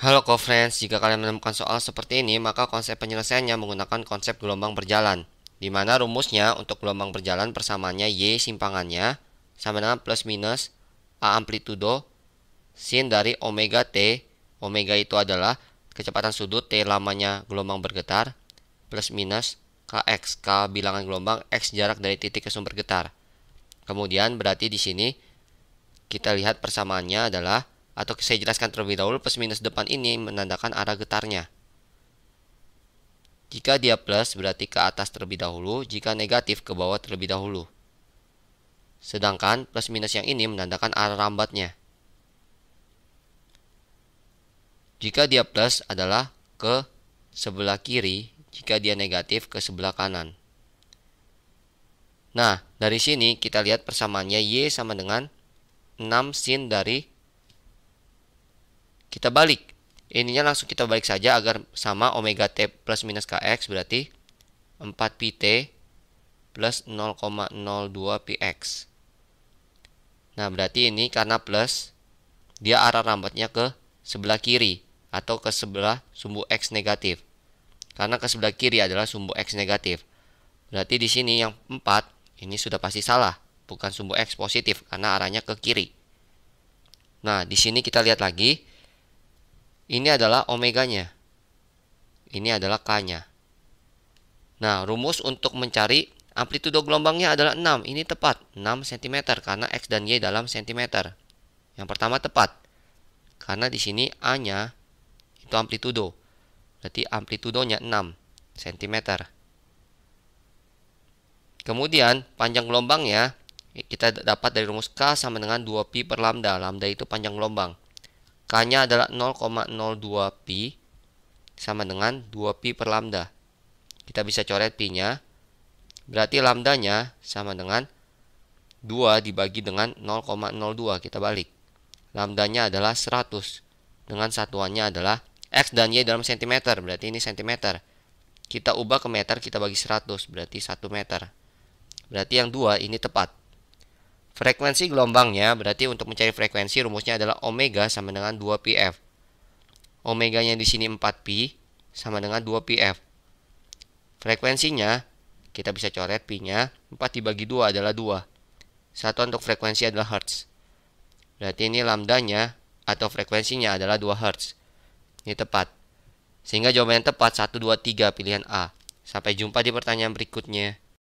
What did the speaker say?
Halo co-friends, jika kalian menemukan soal seperti ini, maka konsep penyelesaiannya menggunakan konsep gelombang berjalan, di mana rumusnya untuk gelombang berjalan persamaannya Y simpangannya sama dengan plus minus A amplitudo sin dari omega T, omega itu adalah kecepatan sudut, T lamanya gelombang bergetar, plus minus KX, K bilangan gelombang, X jarak dari titik ke sumber getar. Kemudian berarti di sini kita lihat persamaannya adalah atau saya jelaskan terlebih dahulu plus minus depan ini menandakan arah getarnya. Jika dia plus berarti ke atas terlebih dahulu, jika negatif ke bawah terlebih dahulu. Sedangkan plus minus yang ini menandakan arah rambatnya. Jika dia plus adalah ke sebelah kiri, jika dia negatif ke sebelah kanan. Nah, dari sini kita lihat persamaannya Y sama dengan 6 sin dari kita balik. Ininya langsung kita balik saja agar sama omega t plus minus kx berarti 4 t plus 0,02 x Nah, berarti ini karena plus dia arah rambatnya ke sebelah kiri atau ke sebelah sumbu x negatif. Karena ke sebelah kiri adalah sumbu x negatif. Berarti di sini yang 4 ini sudah pasti salah, bukan sumbu x positif karena arahnya ke kiri. Nah, di sini kita lihat lagi ini adalah omeganya. Ini adalah K-nya. Nah, rumus untuk mencari amplitudo gelombangnya adalah 6. Ini tepat, 6 cm karena X dan Y dalam cm. Yang pertama tepat. Karena di sini A-nya itu amplitudo. Berarti amplitudonya 6 cm. Kemudian panjang gelombangnya kita dapat dari rumus K sama dengan 2pi per lambda. Lambda itu panjang gelombang. K-nya adalah 0,02pi sama dengan 2pi per lambda. Kita bisa coret pi-nya. Berarti lambdanya sama dengan 2 dibagi dengan 0,02. Kita balik. Lambdanya adalah 100. Dengan satuannya adalah X dan Y dalam cm. Berarti ini cm. Kita ubah ke meter, kita bagi 100. Berarti 1 meter. Berarti yang 2 ini tepat. Frekuensi gelombangnya berarti untuk mencari frekuensi rumusnya adalah omega sama dengan 2pf. Omeganya di sini 4 p sama dengan 2pf. Frekuensinya kita bisa coret p nya 4 dibagi 2 adalah 2. Satu untuk frekuensi adalah hertz. Berarti ini lambdanya atau frekuensinya adalah 2 hertz. Ini tepat. Sehingga jawaban yang tepat 1 2 3 pilihan A. Sampai jumpa di pertanyaan berikutnya.